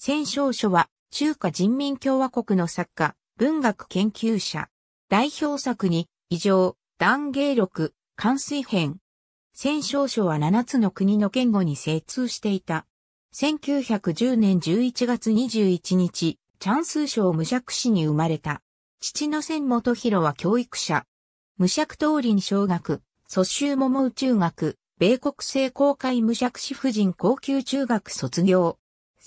戦勝書は中華人民共和国の作家、文学研究者。代表作に、異常、断芸録、関水編。戦勝書は7つの国の言語に精通していた。1910年11月21日、チャンス賞無釈市に生まれた。父の千元博は教育者。無釈りに小学、蘇州桃宇中学、米国製公会無釈市婦人高級中学卒業。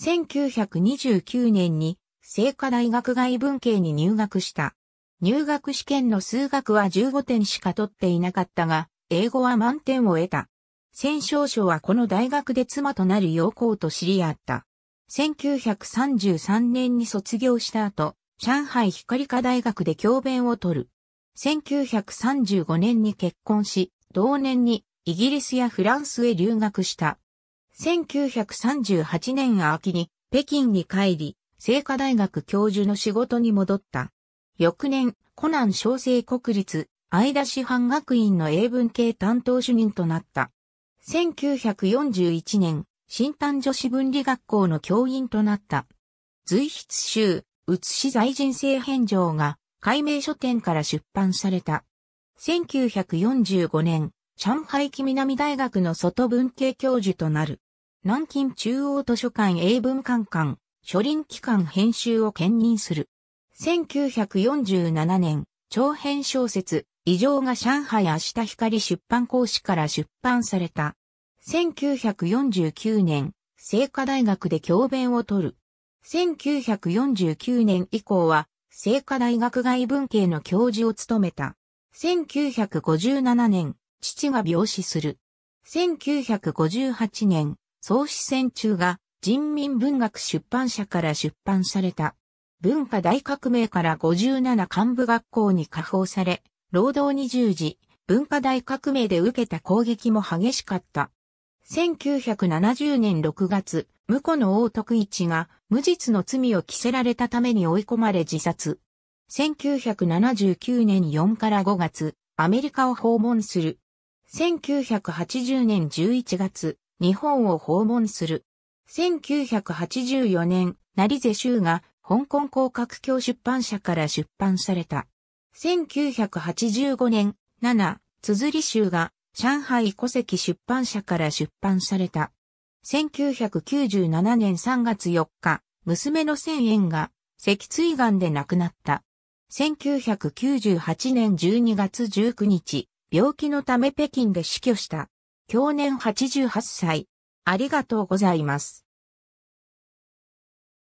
1929年に聖火大学外文系に入学した。入学試験の数学は15点しか取っていなかったが、英語は満点を得た。戦勝書はこの大学で妻となる陽光と知り合った。1933年に卒業した後、上海光科大学で教鞭を取る。1935年に結婚し、同年にイギリスやフランスへ留学した。1938年秋に北京に帰り、聖火大学教授の仕事に戻った。翌年、湖南小生国立、愛田師範学院の英文系担当主任となった。1941年、新丹女子分離学校の教員となった。随筆集、写し在人性返上が、解明書店から出版された。1945年、上海木南大学の外文系教授となる。南京中央図書館英文館館、書林機関編集を兼任する。1947年、長編小説、異常が上海明日光出版講師から出版された。1949年、聖華大学で教鞭を取る。1949年以降は、聖華大学外文系の教授を務めた。1957年、父が病死する。1958年、創始戦中が人民文学出版社から出版された。文化大革命から57幹部学校に下放され、労働に従事、文化大革命で受けた攻撃も激しかった。1970年6月、婿の大徳一が無実の罪を着せられたために追い込まれ自殺。1979年4から5月、アメリカを訪問する。1980年11月、日本を訪問する。1984年、成瀬修が香港広角教出版社から出版された。1985年、七、綴り州が上海戸籍出版社から出版された。1997年3月4日、娘の千円が脊椎癌で亡くなった。1998年12月19日、病気のため北京で死去した。享年88歳。ありがとうございます。